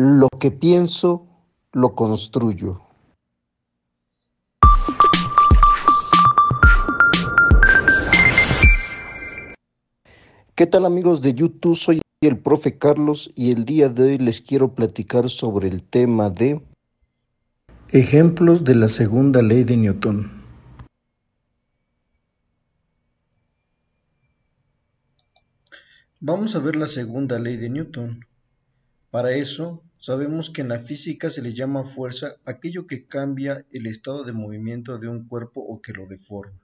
Lo que pienso, lo construyo. ¿Qué tal amigos de YouTube? Soy el profe Carlos y el día de hoy les quiero platicar sobre el tema de ejemplos de la segunda ley de Newton. Vamos a ver la segunda ley de Newton. Para eso, sabemos que en la física se le llama fuerza aquello que cambia el estado de movimiento de un cuerpo o que lo deforma.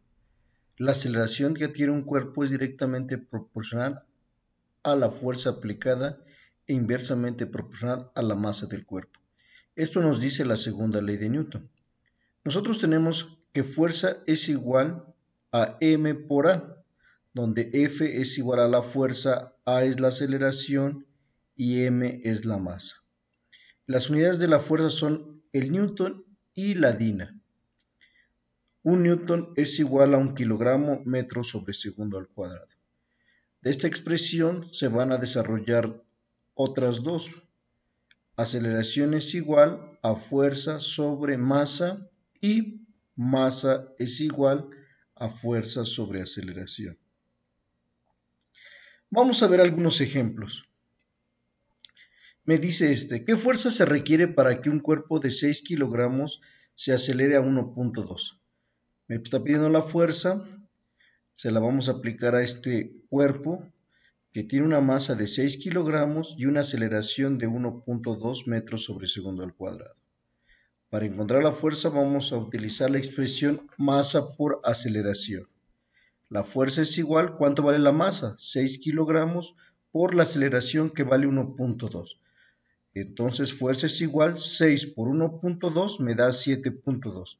La aceleración que tiene un cuerpo es directamente proporcional a la fuerza aplicada e inversamente proporcional a la masa del cuerpo. Esto nos dice la segunda ley de Newton. Nosotros tenemos que fuerza es igual a m por a, donde F es igual a la fuerza, A es la aceleración y M es la masa. Las unidades de la fuerza son el newton y la dina. Un newton es igual a un kilogramo metro sobre segundo al cuadrado. De esta expresión se van a desarrollar otras dos. Aceleración es igual a fuerza sobre masa y masa es igual a fuerza sobre aceleración. Vamos a ver algunos ejemplos. Me dice este, ¿qué fuerza se requiere para que un cuerpo de 6 kilogramos se acelere a 1.2? Me está pidiendo la fuerza, se la vamos a aplicar a este cuerpo que tiene una masa de 6 kilogramos y una aceleración de 1.2 metros sobre segundo al cuadrado. Para encontrar la fuerza vamos a utilizar la expresión masa por aceleración. La fuerza es igual, ¿cuánto vale la masa? 6 kilogramos por la aceleración que vale 1.2. Entonces fuerza es igual 6 por 1.2 me da 7.2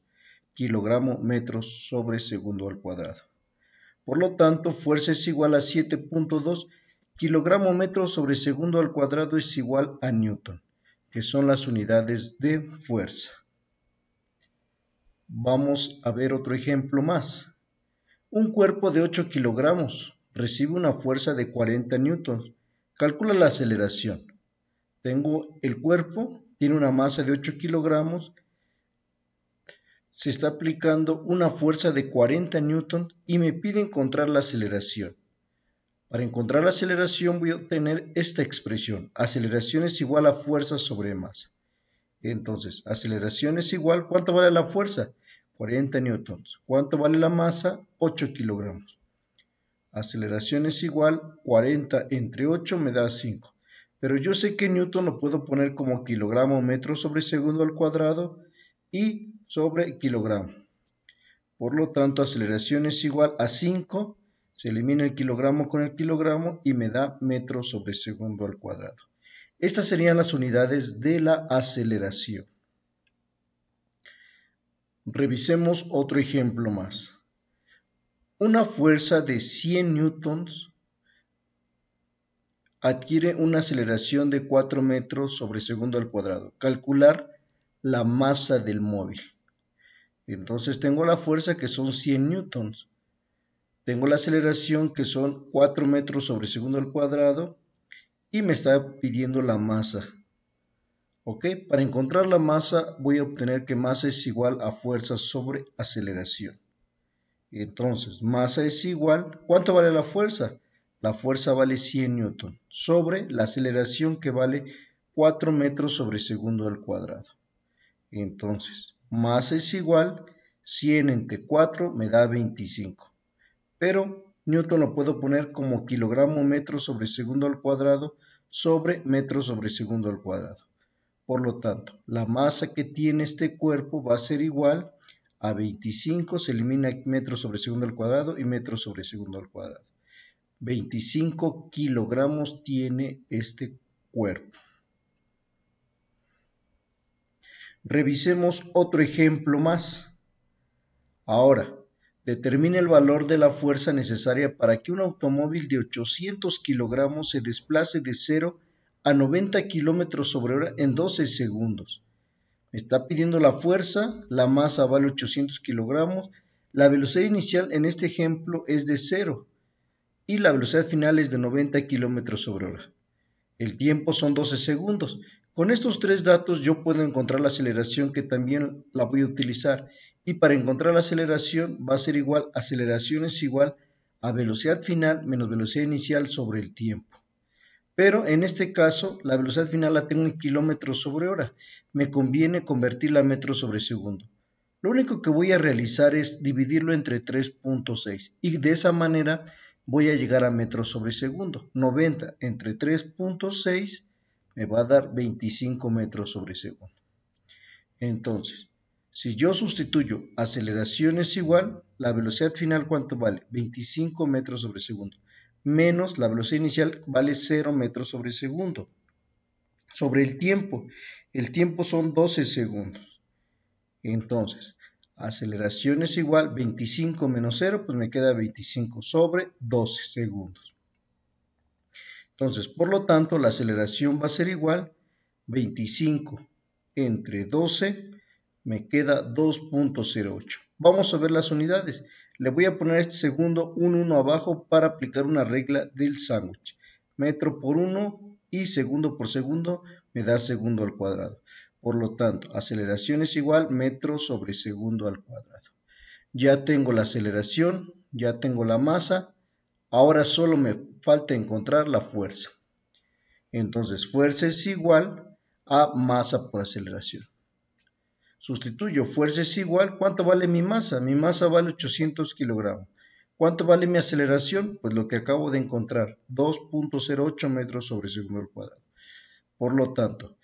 kilogramo metros sobre segundo al cuadrado. Por lo tanto, fuerza es igual a 7.2 kilogramo metros sobre segundo al cuadrado es igual a newton, que son las unidades de fuerza. Vamos a ver otro ejemplo más. Un cuerpo de 8 kilogramos recibe una fuerza de 40 newtons. Calcula la aceleración. Tengo el cuerpo, tiene una masa de 8 kilogramos, se está aplicando una fuerza de 40 newton y me pide encontrar la aceleración. Para encontrar la aceleración voy a obtener esta expresión. Aceleración es igual a fuerza sobre masa. Entonces, aceleración es igual, ¿cuánto vale la fuerza? 40 newtons. ¿Cuánto vale la masa? 8 kilogramos. Aceleración es igual, 40 entre 8 me da 5 pero yo sé que Newton lo puedo poner como kilogramo metro sobre segundo al cuadrado y sobre kilogramo. Por lo tanto, aceleración es igual a 5, se elimina el kilogramo con el kilogramo y me da metro sobre segundo al cuadrado. Estas serían las unidades de la aceleración. Revisemos otro ejemplo más. Una fuerza de 100 newtons adquiere una aceleración de 4 metros sobre segundo al cuadrado. Calcular la masa del móvil. Entonces tengo la fuerza que son 100 newtons. Tengo la aceleración que son 4 metros sobre segundo al cuadrado. Y me está pidiendo la masa. ¿Ok? Para encontrar la masa voy a obtener que masa es igual a fuerza sobre aceleración. Entonces, masa es igual. ¿Cuánto vale la fuerza? la fuerza vale 100 newton, sobre la aceleración que vale 4 metros sobre segundo al cuadrado. Entonces, masa es igual, 100 entre 4 me da 25. Pero Newton lo puedo poner como kilogramo metro sobre segundo al cuadrado sobre metro sobre segundo al cuadrado. Por lo tanto, la masa que tiene este cuerpo va a ser igual a 25, se elimina metro sobre segundo al cuadrado y metro sobre segundo al cuadrado. 25 kilogramos tiene este cuerpo. Revisemos otro ejemplo más. Ahora, determine el valor de la fuerza necesaria para que un automóvil de 800 kilogramos se desplace de 0 a 90 kilómetros sobre hora en 12 segundos. Me está pidiendo la fuerza, la masa vale 800 kilogramos, la velocidad inicial en este ejemplo es de 0 y la velocidad final es de 90 km sobre hora. El tiempo son 12 segundos. Con estos tres datos yo puedo encontrar la aceleración que también la voy a utilizar y para encontrar la aceleración va a ser igual, aceleración es igual a velocidad final menos velocidad inicial sobre el tiempo. Pero en este caso la velocidad final la tengo en kilómetros sobre hora. Me conviene convertirla a metros sobre segundo. Lo único que voy a realizar es dividirlo entre 3.6 y de esa manera voy a llegar a metros sobre segundo. 90 entre 3.6 me va a dar 25 metros sobre segundo. Entonces, si yo sustituyo aceleración es igual, la velocidad final cuánto vale? 25 metros sobre segundo. Menos la velocidad inicial vale 0 metros sobre segundo. Sobre el tiempo, el tiempo son 12 segundos. Entonces, Aceleración es igual 25 menos 0, pues me queda 25 sobre 12 segundos. Entonces, por lo tanto, la aceleración va a ser igual 25 entre 12 me queda 2.08. Vamos a ver las unidades. Le voy a poner este segundo un 1 abajo para aplicar una regla del sándwich. Metro por 1 y segundo por segundo me da segundo al cuadrado. Por lo tanto, aceleración es igual metros sobre segundo al cuadrado. Ya tengo la aceleración, ya tengo la masa, ahora solo me falta encontrar la fuerza. Entonces, fuerza es igual a masa por aceleración. Sustituyo, fuerza es igual, ¿cuánto vale mi masa? Mi masa vale 800 kilogramos. ¿Cuánto vale mi aceleración? Pues lo que acabo de encontrar, 2.08 metros sobre segundo al cuadrado. Por lo tanto,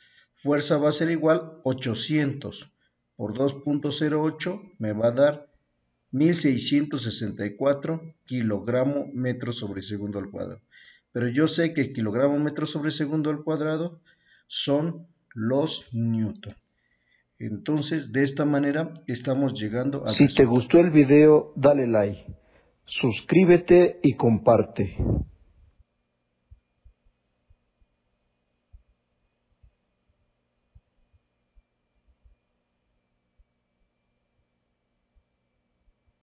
fuerza va a ser igual 800 por 2.08 me va a dar 1664 kilogramo metros sobre segundo al cuadrado. Pero yo sé que kilogramo metro sobre segundo al cuadrado son los newton. Entonces, de esta manera estamos llegando a... Si te gustó el video, dale like, suscríbete y comparte.